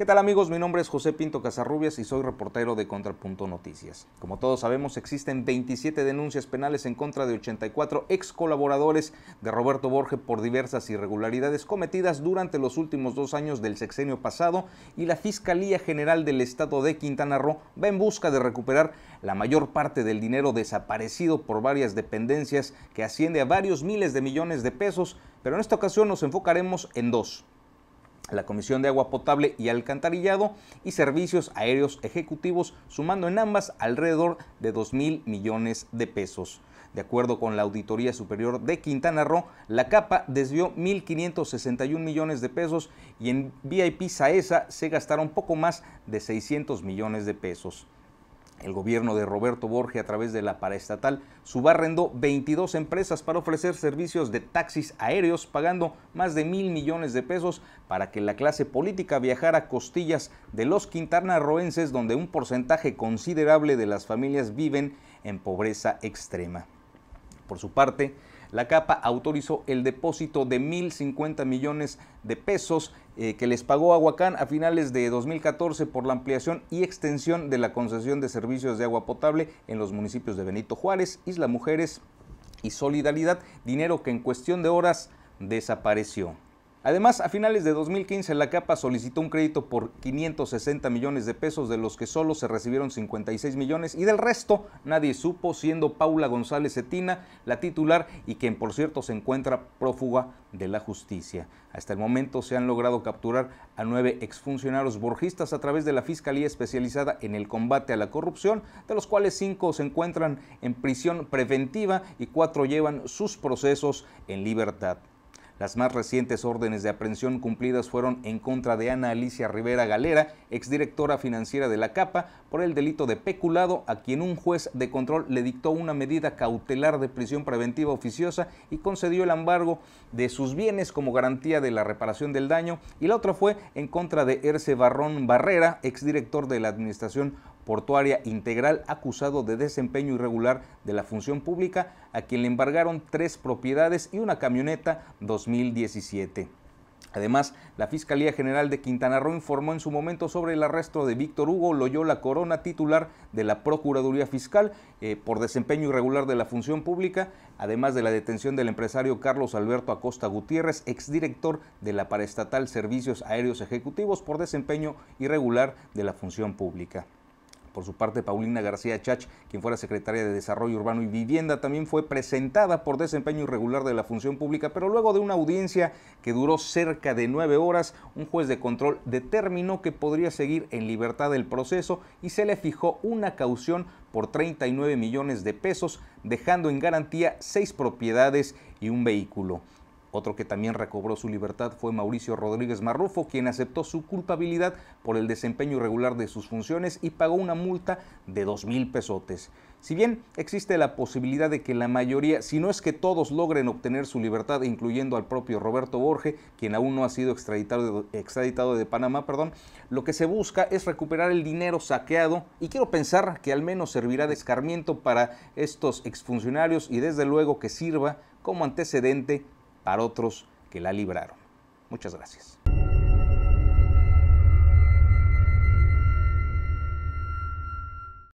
¿Qué tal amigos? Mi nombre es José Pinto Casarrubias y soy reportero de Contrapunto Noticias. Como todos sabemos, existen 27 denuncias penales en contra de 84 ex colaboradores de Roberto Borges por diversas irregularidades cometidas durante los últimos dos años del sexenio pasado y la Fiscalía General del Estado de Quintana Roo va en busca de recuperar la mayor parte del dinero desaparecido por varias dependencias que asciende a varios miles de millones de pesos, pero en esta ocasión nos enfocaremos en dos la Comisión de Agua Potable y Alcantarillado y Servicios Aéreos Ejecutivos, sumando en ambas alrededor de 2 mil millones de pesos. De acuerdo con la Auditoría Superior de Quintana Roo, la capa desvió 1.561 millones de pesos y en VIP Saesa se gastaron poco más de 600 millones de pesos. El gobierno de Roberto Borge a través de la paraestatal subarrendó 22 empresas para ofrecer servicios de taxis aéreos pagando más de mil millones de pesos para que la clase política viajara a costillas de los quintanarroenses donde un porcentaje considerable de las familias viven en pobreza extrema. Por su parte, la capa autorizó el depósito de 1.050 millones de pesos eh, que les pagó Aguacán a finales de 2014 por la ampliación y extensión de la concesión de servicios de agua potable en los municipios de Benito Juárez, Isla Mujeres y Solidaridad, dinero que en cuestión de horas desapareció. Además, a finales de 2015 la CAPA solicitó un crédito por 560 millones de pesos, de los que solo se recibieron 56 millones y del resto nadie supo, siendo Paula González Cetina la titular y quien por cierto se encuentra prófuga de la justicia. Hasta el momento se han logrado capturar a nueve exfuncionarios burgistas a través de la Fiscalía Especializada en el Combate a la Corrupción, de los cuales cinco se encuentran en prisión preventiva y cuatro llevan sus procesos en libertad. Las más recientes órdenes de aprehensión cumplidas fueron en contra de Ana Alicia Rivera Galera, exdirectora financiera de la CAPA, por el delito de peculado, a quien un juez de control le dictó una medida cautelar de prisión preventiva oficiosa y concedió el embargo de sus bienes como garantía de la reparación del daño, y la otra fue en contra de Erce Barrón Barrera, exdirector de la Administración portuaria integral acusado de desempeño irregular de la función pública, a quien le embargaron tres propiedades y una camioneta, dos 2017. Además, la Fiscalía General de Quintana Roo informó en su momento sobre el arresto de Víctor Hugo Loyola Corona, titular de la Procuraduría Fiscal, eh, por desempeño irregular de la función pública, además de la detención del empresario Carlos Alberto Acosta Gutiérrez, exdirector de la paraestatal Servicios Aéreos Ejecutivos, por desempeño irregular de la función pública. Por su parte, Paulina García Chach, quien fuera secretaria de Desarrollo Urbano y Vivienda, también fue presentada por desempeño irregular de la función pública, pero luego de una audiencia que duró cerca de nueve horas, un juez de control determinó que podría seguir en libertad el proceso y se le fijó una caución por 39 millones de pesos, dejando en garantía seis propiedades y un vehículo. Otro que también recobró su libertad fue Mauricio Rodríguez Marrufo, quien aceptó su culpabilidad por el desempeño irregular de sus funciones y pagó una multa de dos mil pesotes. Si bien existe la posibilidad de que la mayoría, si no es que todos logren obtener su libertad, incluyendo al propio Roberto Borge, quien aún no ha sido extraditado de, extraditado de Panamá, perdón, lo que se busca es recuperar el dinero saqueado y quiero pensar que al menos servirá de escarmiento para estos exfuncionarios y desde luego que sirva como antecedente para otros que la libraron. Muchas gracias.